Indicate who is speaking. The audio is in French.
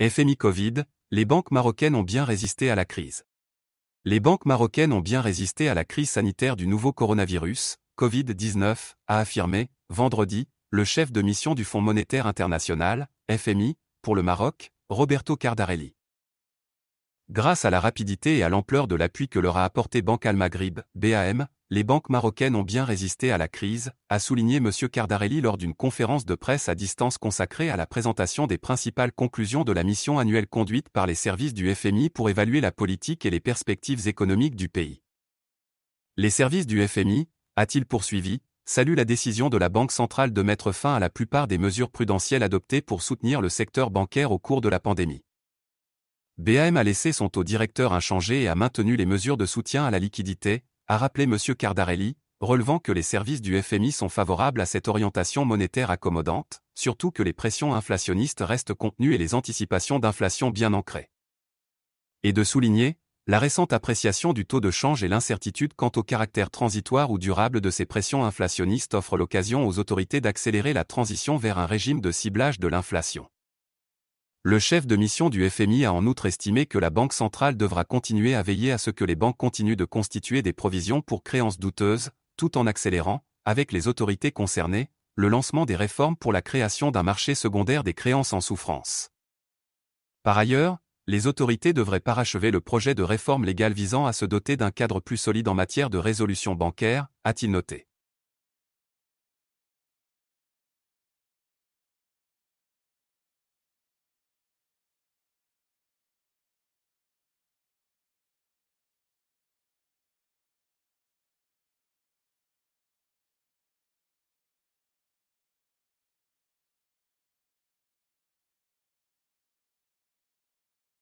Speaker 1: FMI Covid, les banques marocaines ont bien résisté à la crise. Les banques marocaines ont bien résisté à la crise sanitaire du nouveau coronavirus, Covid-19, a affirmé, vendredi, le chef de mission du Fonds monétaire international, FMI, pour le Maroc, Roberto Cardarelli. Grâce à la rapidité et à l'ampleur de l'appui que leur a apporté Banque al BAM, les banques marocaines ont bien résisté à la crise, a souligné M. Cardarelli lors d'une conférence de presse à distance consacrée à la présentation des principales conclusions de la mission annuelle conduite par les services du FMI pour évaluer la politique et les perspectives économiques du pays. Les services du FMI, a-t-il poursuivi, saluent la décision de la Banque centrale de mettre fin à la plupart des mesures prudentielles adoptées pour soutenir le secteur bancaire au cours de la pandémie. BAM a laissé son taux directeur inchangé et a maintenu les mesures de soutien à la liquidité, a rappelé M. Cardarelli, relevant que les services du FMI sont favorables à cette orientation monétaire accommodante, surtout que les pressions inflationnistes restent contenues et les anticipations d'inflation bien ancrées. Et de souligner, la récente appréciation du taux de change et l'incertitude quant au caractère transitoire ou durable de ces pressions inflationnistes offrent l'occasion aux autorités d'accélérer la transition vers un régime de ciblage de l'inflation. Le chef de mission du FMI a en outre estimé que la Banque centrale devra continuer à veiller à ce que les banques continuent de constituer des provisions pour créances douteuses, tout en accélérant, avec les autorités concernées, le lancement des réformes pour la création d'un marché secondaire des créances en souffrance. Par ailleurs, les autorités devraient parachever le projet de réforme légale visant à se doter d'un cadre plus solide en matière de résolution bancaire, a-t-il noté.